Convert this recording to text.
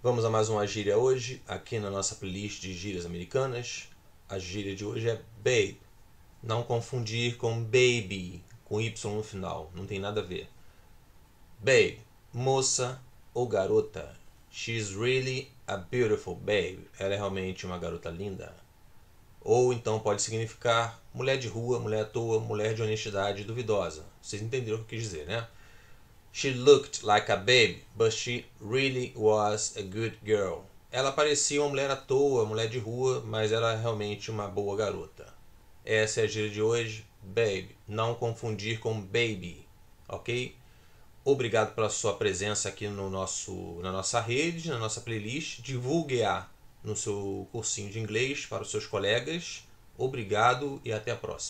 Vamos a mais uma gíria hoje, aqui na nossa playlist de gírias americanas. A gíria de hoje é babe. Não confundir com baby, com Y no final, não tem nada a ver. Babe, moça ou garota. She's really a beautiful babe. Ela é realmente uma garota linda. Ou então pode significar mulher de rua, mulher à toa, mulher de honestidade duvidosa. Vocês entenderam o que eu quis dizer, né? She looked like a babe, but she really was a good girl. Ela parecia uma mulher à toa, mulher de rua, mas era é realmente uma boa garota. Essa é a gíria de hoje, babe. Não confundir com baby, ok? Obrigado pela sua presença aqui no nosso, na nossa rede, na nossa playlist. Divulgue-a no seu cursinho de inglês para os seus colegas. Obrigado e até a próxima.